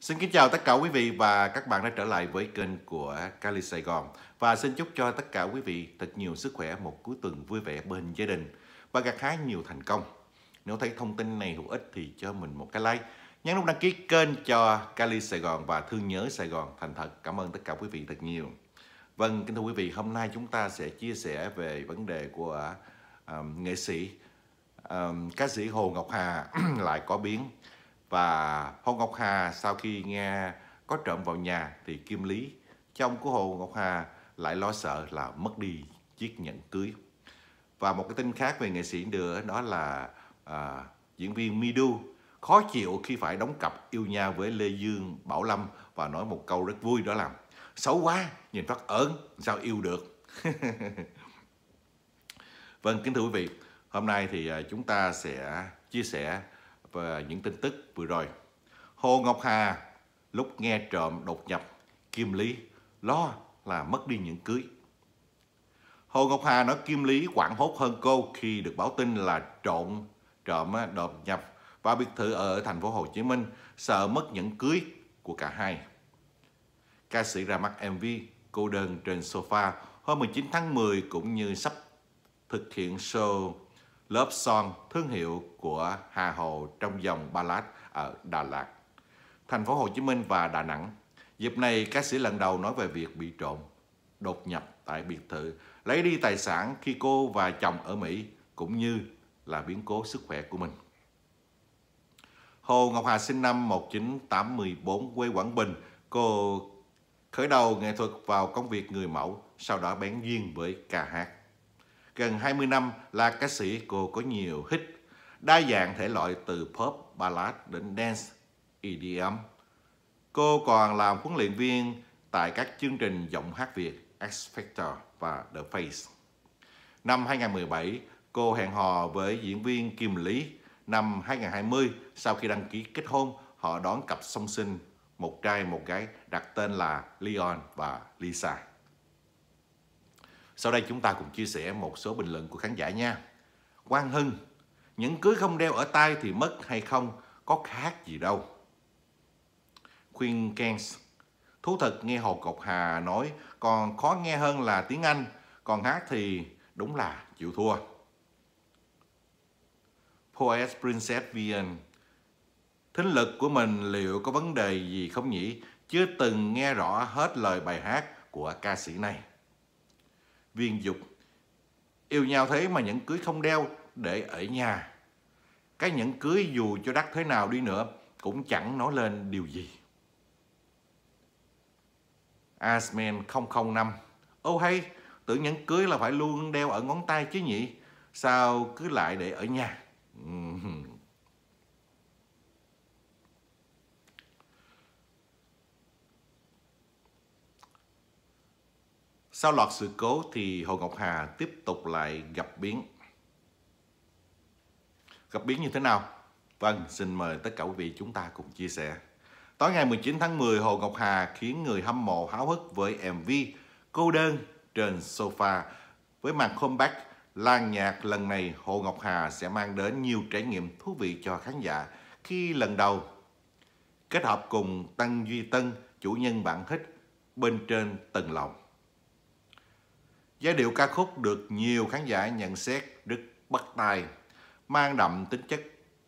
Xin kính chào tất cả quý vị và các bạn đã trở lại với kênh của Cali Sài Gòn và xin chúc cho tất cả quý vị thật nhiều sức khỏe một cuối tuần vui vẻ bên gia đình và gặt hái nhiều thành công. Nếu thấy thông tin này hữu ích thì cho mình một cái like, nhấn nút đăng ký kênh cho Cali Sài Gòn và thương nhớ Sài Gòn thành thật. Cảm ơn tất cả quý vị thật nhiều. Vâng, kính thưa quý vị, hôm nay chúng ta sẽ chia sẻ về vấn đề của uh, nghệ sĩ uh, ca sĩ Hồ Ngọc Hà lại có biến và Hồ Ngọc Hà sau khi nghe có trộm vào nhà thì Kim Lý, chồng của Hồ Ngọc Hà lại lo sợ là mất đi chiếc nhẫn cưới. Và một cái tin khác về nghệ sĩ nữa đó là à, diễn viên Midu khó chịu khi phải đóng cặp yêu nhau với Lê Dương Bảo Lâm và nói một câu rất vui đó là xấu quá, nhìn phát ớn, sao yêu được. vâng, kính thưa quý vị, hôm nay thì à, chúng ta sẽ chia sẻ và ờ, những tin tức vừa rồi. Hồ Ngọc Hà lúc nghe trộm đột nhập, Kim Lý lo là mất đi những cưới. Hồ Ngọc Hà nói Kim Lý quảng hốt hơn cô khi được báo tin là trộm trộm đột nhập vào biệt thự ở thành phố Hồ Chí Minh, sợ mất những cưới của cả hai. Ca sĩ ra mắt MV Cô đơn trên sofa hôm 19 tháng 10 cũng như sắp thực hiện show lớp son thương hiệu của Hà Hồ trong dòng ballad ở Đà Lạt, thành phố Hồ Chí Minh và Đà Nẵng. Dịp này, ca sĩ lần đầu nói về việc bị trộm, đột nhập tại biệt thự, lấy đi tài sản khi cô và chồng ở Mỹ, cũng như là biến cố sức khỏe của mình. Hồ Ngọc Hà sinh năm 1984, quê Quảng Bình. Cô khởi đầu nghệ thuật vào công việc người mẫu, sau đó bén duyên với ca hát. Gần 20 năm, là ca sĩ cô có nhiều hit, đa dạng thể loại từ pop, ballad đến dance, EDM. Cô còn làm huấn luyện viên tại các chương trình giọng hát Việt X Factor và The Face. Năm 2017, cô hẹn hò với diễn viên Kim Lý. Năm 2020, sau khi đăng ký kết hôn, họ đón cặp song sinh, một trai một gái đặt tên là Leon và Lisa. Sau đây chúng ta cùng chia sẻ một số bình luận của khán giả nha. Quang Hưng, những cưới không đeo ở tay thì mất hay không, có khác gì đâu. Queen Kens, thú thật nghe Hồ Cộc Hà nói còn khó nghe hơn là tiếng Anh, còn hát thì đúng là chịu thua. Poet Princess Vian, thính lực của mình liệu có vấn đề gì không nhỉ? Chưa từng nghe rõ hết lời bài hát của ca sĩ này viên dục. Yêu nhau thế mà nhẫn cưới không đeo, để ở nhà. Cái nhẫn cưới dù cho đắt thế nào đi nữa, cũng chẳng nói lên điều gì. Asman 005 Ô hay, tưởng nhẫn cưới là phải luôn đeo ở ngón tay chứ nhỉ? Sao cứ lại để ở nhà? Sau loạt sự cố thì Hồ Ngọc Hà tiếp tục lại gặp biến. Gặp biến như thế nào? Vâng, xin mời tất cả quý vị chúng ta cùng chia sẻ. Tối ngày 19 tháng 10, Hồ Ngọc Hà khiến người hâm mộ háo hức với MV Cô đơn trên sofa. Với màn comeback Làng nhạc lần này Hồ Ngọc Hà sẽ mang đến nhiều trải nghiệm thú vị cho khán giả khi lần đầu kết hợp cùng Tăng Duy Tân, chủ nhân bản thích bên trên tầng lòng. Giai điệu ca khúc được nhiều khán giả nhận xét rất bắt tai, mang đậm tính chất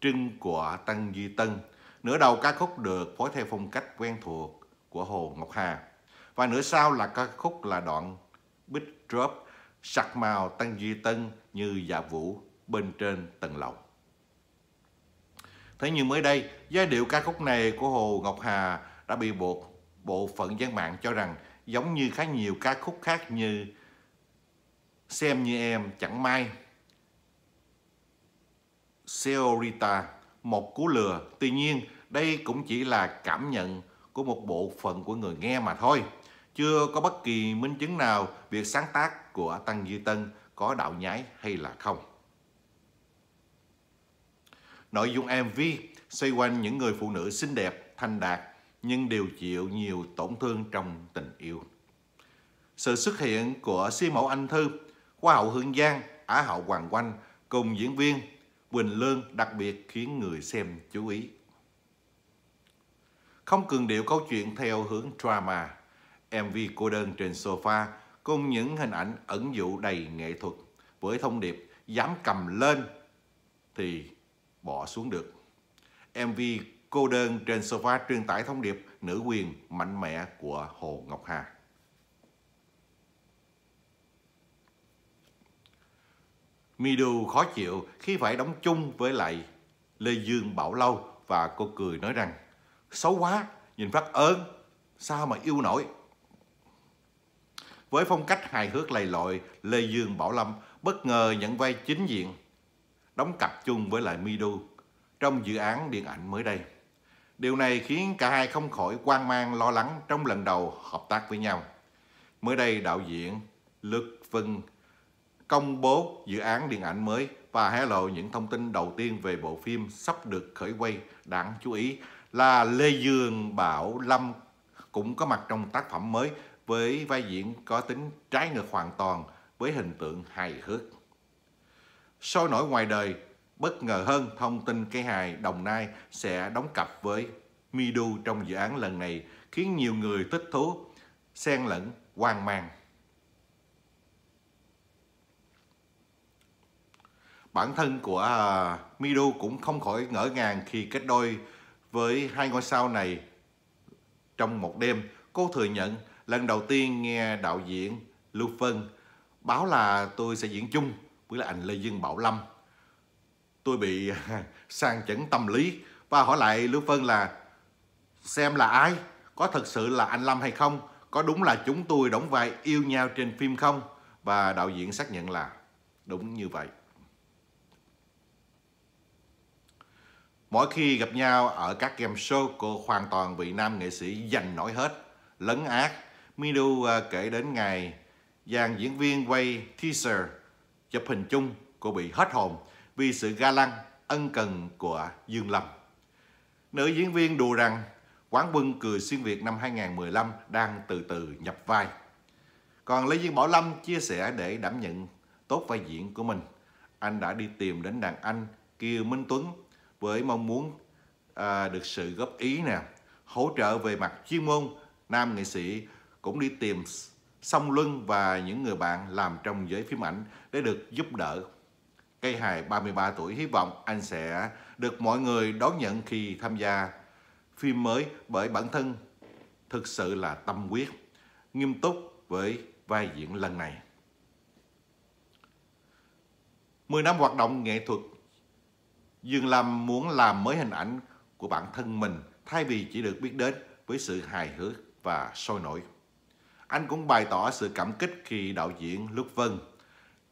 trưng của Tăng Duy Tân. Nửa đầu ca khúc được phối theo phong cách quen thuộc của Hồ Ngọc Hà. Và nửa sau là ca khúc là đoạn Big Drop sặc màu Tăng Duy Tân như dạ vũ bên trên tầng lầu. Thế nhưng mới đây, giai điệu ca khúc này của Hồ Ngọc Hà đã bị bộ, bộ phận dân mạng cho rằng giống như khá nhiều ca khúc khác như Xem như em chẳng may. Seorita, một cú lừa. Tuy nhiên, đây cũng chỉ là cảm nhận của một bộ phận của người nghe mà thôi. Chưa có bất kỳ minh chứng nào việc sáng tác của Tăng Duy Tân có đạo nhái hay là không. Nội dung MV xoay quanh những người phụ nữ xinh đẹp, thanh đạt nhưng đều chịu nhiều tổn thương trong tình yêu. Sự xuất hiện của siêu mẫu Anh Thư Hoa hậu Hương Giang, á hậu Hoàng quanh cùng diễn viên Quỳnh Lương đặc biệt khiến người xem chú ý. Không cường điệu câu chuyện theo hướng drama, MV cô đơn trên sofa cùng những hình ảnh ẩn dụ đầy nghệ thuật với thông điệp dám cầm lên thì bỏ xuống được. MV cô đơn trên sofa truyền tải thông điệp nữ quyền mạnh mẽ của Hồ Ngọc Hà. Midu khó chịu khi phải đóng chung với lại Lê Dương Bảo Lâu và cô cười nói rằng Xấu quá, nhìn phát ơn, sao mà yêu nổi. Với phong cách hài hước lầy lội, Lê Dương Bảo Lâm bất ngờ nhận vai chính diện, đóng cặp chung với lại Midu trong dự án điện ảnh mới đây. Điều này khiến cả hai không khỏi quan mang lo lắng trong lần đầu hợp tác với nhau. Mới đây đạo diễn Lực Vân công bố dự án điện ảnh mới và hé lộ những thông tin đầu tiên về bộ phim sắp được khởi quay đáng chú ý là Lê Dương Bảo Lâm cũng có mặt trong tác phẩm mới với vai diễn có tính trái ngược hoàn toàn với hình tượng hài hước. Sôi nổi ngoài đời, bất ngờ hơn thông tin cây hài Đồng Nai sẽ đóng cặp với Midu trong dự án lần này khiến nhiều người thích thú, xen lẫn hoang mang. Bản thân của uh, à, Midu cũng không khỏi ngỡ ngàng khi kết đôi với hai ngôi sao này trong một đêm. Cô thừa nhận lần đầu tiên nghe đạo diễn Lưu Phân báo là tôi sẽ diễn chung với là anh Lê Dương Bảo Lâm. Tôi bị sang chấn tâm lý và hỏi lại Lưu Phân là xem là ai, có thật sự là anh Lâm hay không, có đúng là chúng tôi đóng vai yêu nhau trên phim không? Và đạo diễn xác nhận là đúng như vậy. Mỗi khi gặp nhau ở các game show, cô hoàn toàn bị nam nghệ sĩ giành nổi hết, lấn át. Minu à, kể đến ngày dàn diễn viên quay teaser chụp hình chung, cô bị hết hồn vì sự ga lăng, ân cần của Dương Lâm. Nữ diễn viên đùa rằng Quán Quân Cười Xuyên Việt năm 2015 đang từ từ nhập vai. Còn Lê Duyên Bảo Lâm chia sẻ để đảm nhận tốt vai diễn của mình. Anh đã đi tìm đến đàn anh Kiều Minh Tuấn với mong muốn à, được sự góp ý nè hỗ trợ về mặt chuyên môn nam nghệ sĩ cũng đi tìm song luân và những người bạn làm trong giới phim ảnh để được giúp đỡ cây hài 33 tuổi hy vọng anh sẽ được mọi người đón nhận khi tham gia phim mới bởi bản thân thực sự là tâm quyết nghiêm túc với vai diễn lần này 10 năm hoạt động nghệ thuật Dương Lam muốn làm mới hình ảnh của bản thân mình thay vì chỉ được biết đến với sự hài hước và sôi nổi. Anh cũng bày tỏ sự cảm kích khi đạo diễn Lúc Vân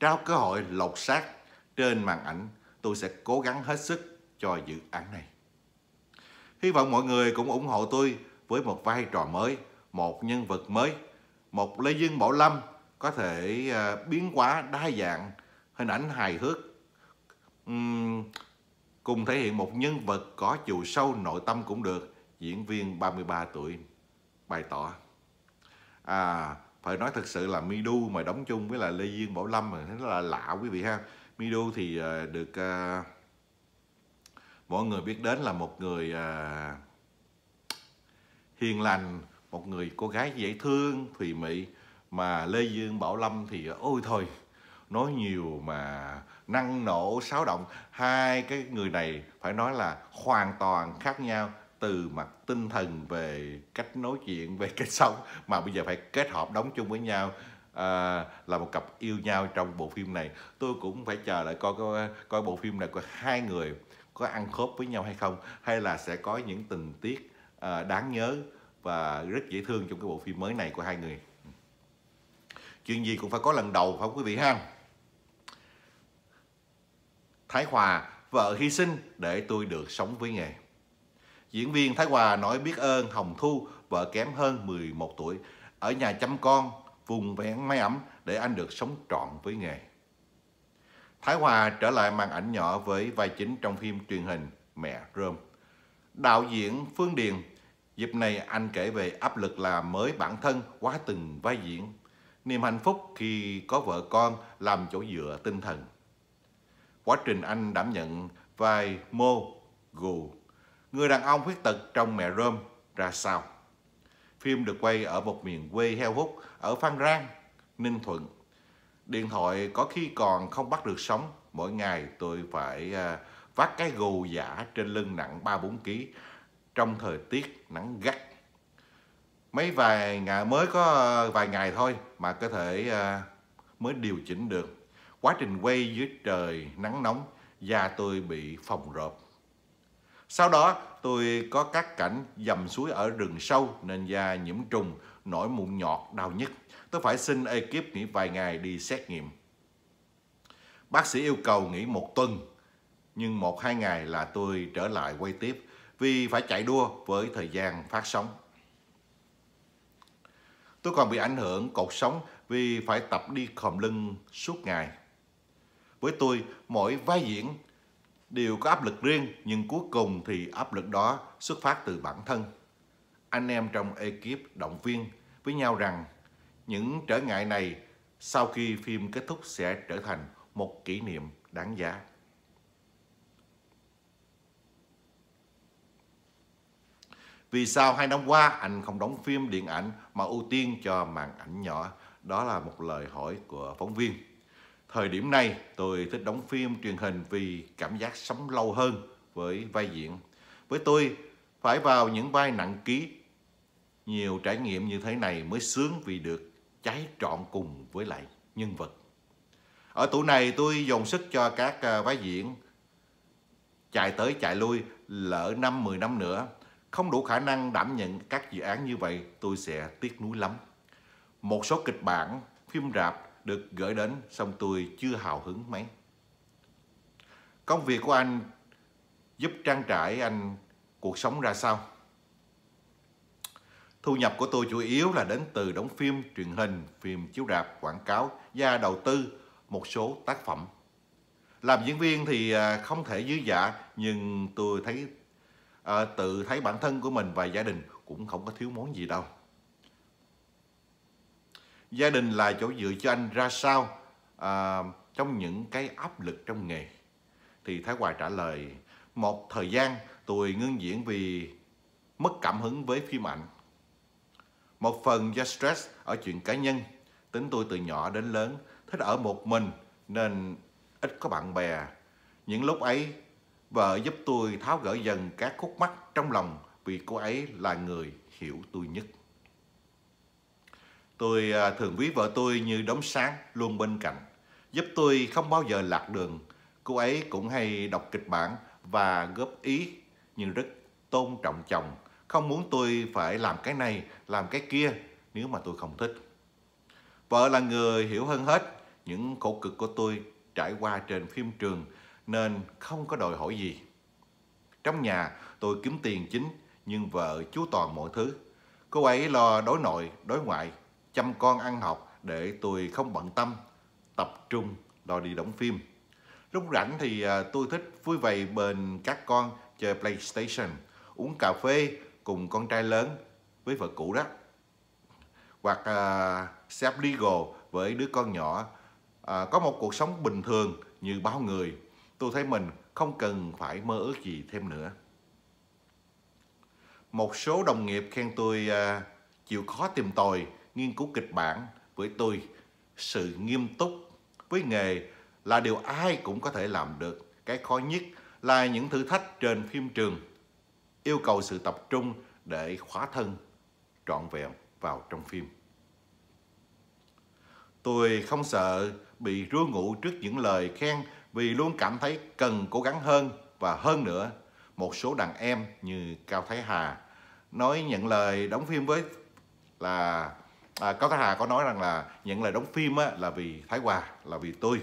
trao cơ hội lột xác trên màn ảnh. Tôi sẽ cố gắng hết sức cho dự án này. Hy vọng mọi người cũng ủng hộ tôi với một vai trò mới, một nhân vật mới, một Lê Dương Bảo Lâm có thể à, biến quá đa dạng hình ảnh hài hước uhm, cùng thể hiện một nhân vật có chiều sâu nội tâm cũng được, diễn viên 33 tuổi bày tỏ. À, phải nói thật sự là Midu mà đóng chung với là Lê Duyên Bảo Lâm mà rất là lạ quý vị ha. Midu thì à, được uh, à, mọi người biết đến là một người uh, hiền lành, một người cô gái dễ thương, thùy mị mà Lê Dương Bảo Lâm thì ôi thôi nói nhiều mà năng nổ sáo động hai cái người này phải nói là hoàn toàn khác nhau từ mặt tinh thần về cách nói chuyện về cách sống mà bây giờ phải kết hợp đóng chung với nhau à, là một cặp yêu nhau trong bộ phim này tôi cũng phải chờ lại coi coi, coi bộ phim này có hai người có ăn khớp với nhau hay không hay là sẽ có những tình tiết à, đáng nhớ và rất dễ thương trong cái bộ phim mới này của hai người chuyện gì cũng phải có lần đầu phải không quý vị ha Thái Hòa, vợ hy sinh để tôi được sống với nghề. Diễn viên Thái Hòa nói biết ơn Hồng Thu, vợ kém hơn 11 tuổi, ở nhà chăm con, vùng vén máy ấm để anh được sống trọn với nghề. Thái Hòa trở lại màn ảnh nhỏ với vai chính trong phim truyền hình Mẹ Rơm. Đạo diễn Phương Điền, dịp này anh kể về áp lực làm mới bản thân quá từng vai diễn. Niềm hạnh phúc khi có vợ con làm chỗ dựa tinh thần quá trình anh đảm nhận vai Mo Gù, người đàn ông khuyết tật trong mẹ rơm ra sao. Phim được quay ở một miền quê heo hút ở Phan Rang, Ninh Thuận. Điện thoại có khi còn không bắt được sóng, mỗi ngày tôi phải à, vác cái gù giả trên lưng nặng 3-4 kg trong thời tiết nắng gắt. Mấy vài ngày mới có à, vài ngày thôi mà cơ thể à, mới điều chỉnh được Quá trình quay dưới trời nắng nóng, da tôi bị phồng rộp. Sau đó, tôi có các cảnh dầm suối ở rừng sâu nên da nhiễm trùng, nổi mụn nhọt, đau nhức. Tôi phải xin ekip nghỉ vài ngày đi xét nghiệm. Bác sĩ yêu cầu nghỉ một tuần, nhưng một hai ngày là tôi trở lại quay tiếp vì phải chạy đua với thời gian phát sóng. Tôi còn bị ảnh hưởng cột sống vì phải tập đi khom lưng suốt ngày. Với tôi, mỗi vai diễn đều có áp lực riêng, nhưng cuối cùng thì áp lực đó xuất phát từ bản thân. Anh em trong ekip động viên với nhau rằng những trở ngại này sau khi phim kết thúc sẽ trở thành một kỷ niệm đáng giá. Vì sao hai năm qua anh không đóng phim điện ảnh mà ưu tiên cho màn ảnh nhỏ? Đó là một lời hỏi của phóng viên. Thời điểm này, tôi thích đóng phim truyền hình vì cảm giác sống lâu hơn với vai diễn. Với tôi, phải vào những vai nặng ký. Nhiều trải nghiệm như thế này mới sướng vì được cháy trọn cùng với lại nhân vật. Ở tuổi này, tôi dồn sức cho các à, vai diễn chạy tới chạy lui, lỡ năm 10 năm nữa. Không đủ khả năng đảm nhận các dự án như vậy, tôi sẽ tiếc nuối lắm. Một số kịch bản, phim rạp được gửi đến xong tôi chưa hào hứng mấy. Công việc của anh giúp trang trải anh cuộc sống ra sao? Thu nhập của tôi chủ yếu là đến từ đóng phim, truyền hình, phim chiếu rạp, quảng cáo và đầu tư một số tác phẩm. Làm diễn viên thì à, không thể dư dạ nhưng tôi thấy à, tự thấy bản thân của mình và gia đình cũng không có thiếu món gì đâu gia đình là chỗ dựa cho anh ra sao à, trong những cái áp lực trong nghề thì thái hòa trả lời một thời gian tôi ngưng diễn vì mất cảm hứng với phim ảnh một phần do stress ở chuyện cá nhân tính tôi từ nhỏ đến lớn thích ở một mình nên ít có bạn bè những lúc ấy vợ giúp tôi tháo gỡ dần các khúc mắc trong lòng vì cô ấy là người hiểu tôi nhất Tôi à, thường ví vợ tôi như đống sáng luôn bên cạnh, giúp tôi không bao giờ lạc đường. Cô ấy cũng hay đọc kịch bản và góp ý, nhưng rất tôn trọng chồng, không muốn tôi phải làm cái này, làm cái kia nếu mà tôi không thích. Vợ là người hiểu hơn hết những khổ cực của tôi trải qua trên phim trường nên không có đòi hỏi gì. Trong nhà tôi kiếm tiền chính nhưng vợ chú toàn mọi thứ. Cô ấy lo đối nội, đối ngoại, chăm con ăn học để tôi không bận tâm, tập trung lo đi đóng phim. Lúc rảnh thì à, tôi thích vui vầy bên các con chơi PlayStation, uống cà phê cùng con trai lớn với vợ cũ đó. Hoặc uh, à, xếp legal với đứa con nhỏ. Uh, có một cuộc sống bình thường như bao người. Tôi thấy mình không cần phải mơ ước gì thêm nữa. Một số đồng nghiệp khen tôi uh, chịu khó tìm tòi nghiên cứu kịch bản với tôi sự nghiêm túc với nghề là điều ai cũng có thể làm được cái khó nhất là những thử thách trên phim trường yêu cầu sự tập trung để khóa thân trọn vẹn vào trong phim tôi không sợ bị rúa ngủ trước những lời khen vì luôn cảm thấy cần cố gắng hơn và hơn nữa một số đàn em như cao thái hà nói nhận lời đóng phim với là à, có khách hàng có nói rằng là những lời đóng phim á, là vì thái hòa là vì tôi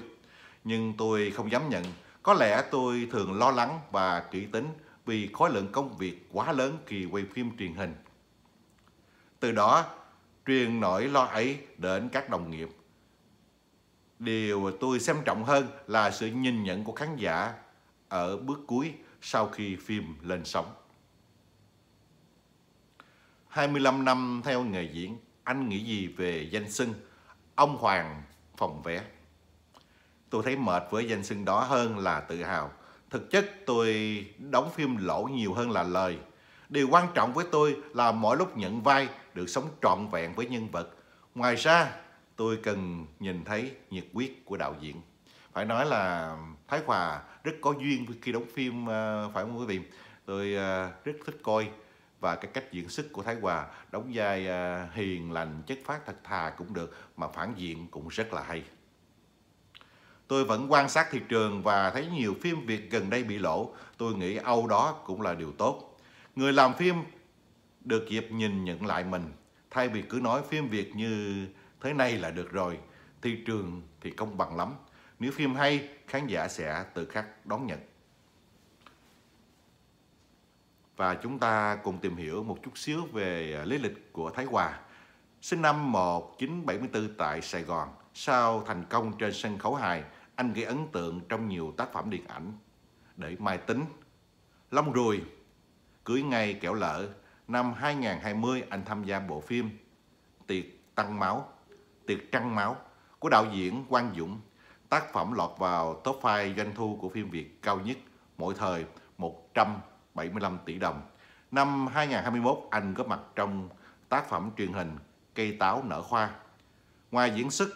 nhưng tôi không dám nhận có lẽ tôi thường lo lắng và kỹ tính vì khối lượng công việc quá lớn khi quay phim truyền hình từ đó truyền nỗi lo ấy đến các đồng nghiệp điều tôi xem trọng hơn là sự nhìn nhận của khán giả ở bước cuối sau khi phim lên sóng 25 năm theo nghề diễn anh nghĩ gì về danh xưng ông Hoàng phòng vé? Tôi thấy mệt với danh xưng đó hơn là tự hào. Thực chất tôi đóng phim lỗ nhiều hơn là lời. Điều quan trọng với tôi là mỗi lúc nhận vai được sống trọn vẹn với nhân vật. Ngoài ra, tôi cần nhìn thấy nhiệt quyết của đạo diễn. Phải nói là Thái Hòa rất có duyên khi đóng phim, ờ, phải không quý vị? Tôi ờ, rất thích coi và cái cách diễn sức của Thái Hòa đóng vai à, hiền lành chất phát thật thà cũng được mà phản diện cũng rất là hay tôi vẫn quan sát thị trường và thấy nhiều phim Việt gần đây bị lỗ tôi nghĩ Âu đó cũng là điều tốt người làm phim được dịp nhìn nhận lại mình thay vì cứ nói phim Việt như thế này là được rồi thị trường thì công bằng lắm nếu phim hay khán giả sẽ tự khắc đón nhận và chúng ta cùng tìm hiểu một chút xíu về à, lý lịch của Thái Hòa. Sinh năm 1974 tại Sài Gòn, sau thành công trên sân khấu hài, anh gây ấn tượng trong nhiều tác phẩm điện ảnh để mai tính. Long Rùi, cưới ngay kẻo lỡ, năm 2020 anh tham gia bộ phim Tiệc Tăng Máu, Tiệc Trăng Máu của đạo diễn Quang Dũng. Tác phẩm lọt vào top 5 doanh thu của phim Việt cao nhất mỗi thời 100 75 tỷ đồng. Năm 2021, anh có mặt trong tác phẩm truyền hình Cây táo nở khoa. Ngoài diễn xuất,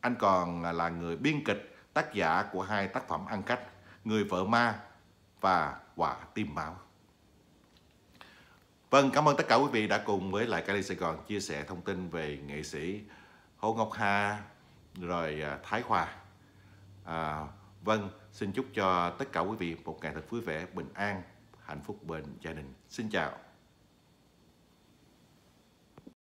anh còn là người biên kịch, tác giả của hai tác phẩm ăn cách Người vợ ma và Quả tim máu. Vâng, cảm ơn tất cả quý vị đã cùng với lại Cali Sài Gòn chia sẻ thông tin về nghệ sĩ Hồ Ngọc Hà rồi à, Thái Hòa. À, vâng, xin chúc cho tất cả quý vị một ngày thật vui vẻ, bình an hạnh phúc bên gia đình. Xin chào.